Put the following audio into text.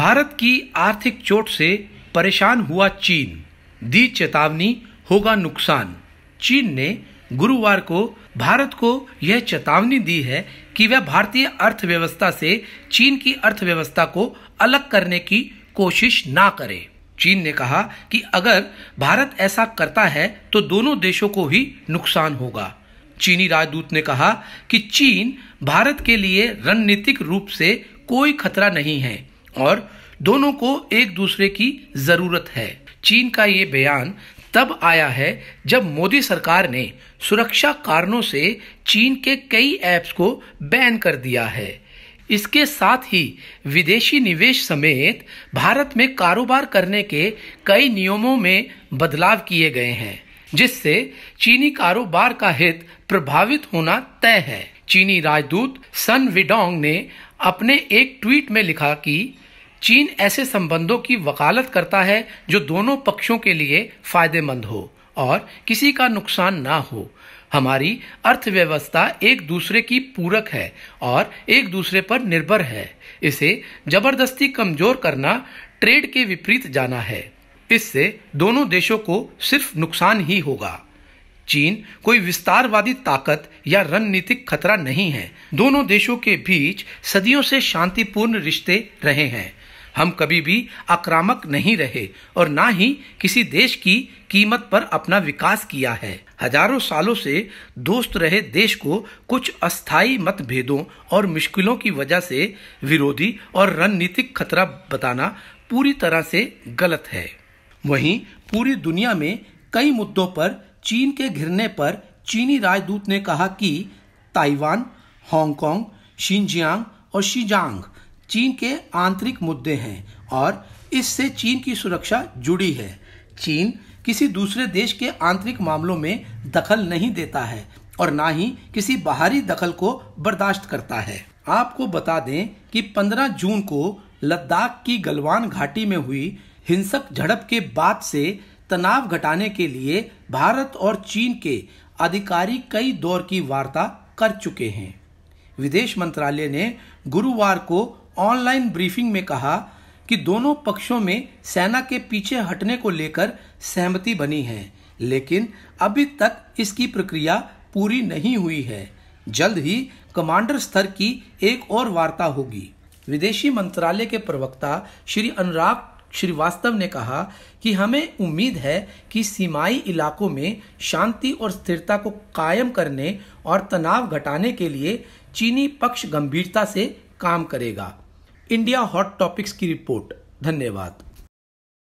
भारत की आर्थिक चोट से परेशान हुआ चीन दी चेतावनी होगा नुकसान चीन ने गुरुवार को भारत को यह चेतावनी दी है कि वह भारतीय अर्थव्यवस्था से चीन की अर्थव्यवस्था को अलग करने की कोशिश ना करे चीन ने कहा कि अगर भारत ऐसा करता है तो दोनों देशों को ही नुकसान होगा चीनी राजदूत ने कहा कि चीन भारत के लिए रणनीतिक रूप से कोई खतरा नहीं है और दोनों को एक दूसरे की जरूरत है चीन का ये बयान तब आया है जब मोदी सरकार ने सुरक्षा कारणों से चीन के कई ऐप्स को बैन कर दिया है इसके साथ ही विदेशी निवेश समेत भारत में कारोबार करने के कई नियमों में बदलाव किए गए हैं जिससे चीनी कारोबार का हित प्रभावित होना तय है चीनी राजदूत सन विडोंग ने अपने एक ट्वीट में लिखा कि चीन ऐसे संबंधों की वकालत करता है जो दोनों पक्षों के लिए फायदेमंद हो और किसी का नुकसान ना हो हमारी अर्थव्यवस्था एक दूसरे की पूरक है और एक दूसरे पर निर्भर है इसे जबरदस्ती कमजोर करना ट्रेड के विपरीत जाना है इससे दोनों देशों को सिर्फ नुकसान ही होगा चीन कोई विस्तारवादी ताकत या रणनीतिक खतरा नहीं है दोनों देशों के बीच सदियों से शांतिपूर्ण रिश्ते रहे हैं हम कभी भी आक्रामक नहीं रहे और ना ही किसी देश की कीमत पर अपना विकास किया है हजारों सालों से दोस्त रहे देश को कुछ अस्थायी मतभेदों और मुश्किलों की वजह से विरोधी और रणनीतिक खतरा बताना पूरी तरह से गलत है वहीं पूरी दुनिया में कई मुद्दों पर चीन के घिरने पर चीनी राजदूत ने कहा कि ताइवान हांगकांग शिनजियांग और शिजांग चीन के आंतरिक मुद्दे हैं और इससे चीन की सुरक्षा जुड़ी है चीन किसी दूसरे देश के आंतरिक मामलों में दखल नहीं देता है और ना ही किसी बाहरी दखल को बर्दाश्त करता है आपको बता दें कि 15 जून को लद्दाख की गलवान घाटी में हुई हिंसक झड़प के बाद से तनाव घटाने के लिए भारत और चीन के अधिकारी कई दौर की वार्ता कर चुके हैं विदेश मंत्रालय ने गुरुवार को ऑनलाइन ब्रीफिंग में कहा कि दोनों पक्षों में सेना के पीछे हटने को लेकर सहमति बनी है लेकिन अभी तक इसकी प्रक्रिया पूरी नहीं हुई है जल्द ही कमांडर स्तर की एक और वार्ता होगी विदेशी मंत्रालय के प्रवक्ता श्री अनुराग श्रीवास्तव ने कहा कि हमें उम्मीद है कि सीमाई इलाकों में शांति और स्थिरता को कायम करने और तनाव घटाने के लिए चीनी पक्ष गंभीरता से काम करेगा इंडिया हॉट टॉपिक्स की रिपोर्ट धन्यवाद